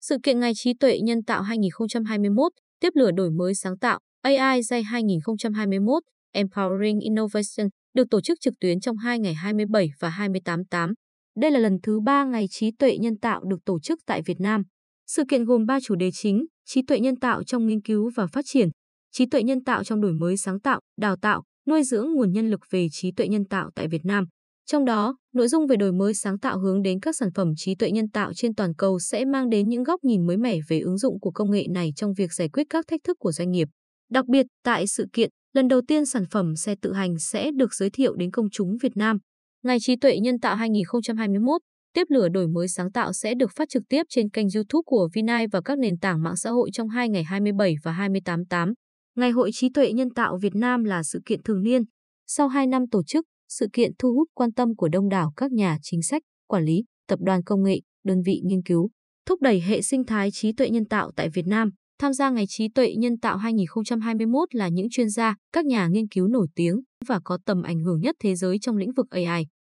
Sự kiện Ngày Trí tuệ Nhân tạo 2021 tiếp lửa đổi mới sáng tạo AI Day 2021 Empowering Innovation được tổ chức trực tuyến trong hai ngày 27 và 28 8. Đây là lần thứ ba Ngày Trí tuệ Nhân tạo được tổ chức tại Việt Nam. Sự kiện gồm 3 chủ đề chính, trí tuệ nhân tạo trong nghiên cứu và phát triển, trí tuệ nhân tạo trong đổi mới sáng tạo, đào tạo, nuôi dưỡng nguồn nhân lực về trí tuệ nhân tạo tại Việt Nam. Trong đó, nội dung về đổi mới sáng tạo hướng đến các sản phẩm trí tuệ nhân tạo trên toàn cầu sẽ mang đến những góc nhìn mới mẻ về ứng dụng của công nghệ này trong việc giải quyết các thách thức của doanh nghiệp. Đặc biệt, tại sự kiện, lần đầu tiên sản phẩm xe tự hành sẽ được giới thiệu đến công chúng Việt Nam. Ngày trí tuệ nhân tạo 2021, tiếp lửa đổi mới sáng tạo sẽ được phát trực tiếp trên kênh YouTube của Vinai và các nền tảng mạng xã hội trong hai ngày 27 và 28 8. Ngày hội trí tuệ nhân tạo Việt Nam là sự kiện thường niên. Sau 2 năm tổ chức, sự kiện thu hút quan tâm của đông đảo các nhà chính sách, quản lý, tập đoàn công nghệ, đơn vị nghiên cứu, thúc đẩy hệ sinh thái trí tuệ nhân tạo tại Việt Nam. Tham gia Ngày Trí tuệ Nhân tạo 2021 là những chuyên gia, các nhà nghiên cứu nổi tiếng và có tầm ảnh hưởng nhất thế giới trong lĩnh vực AI.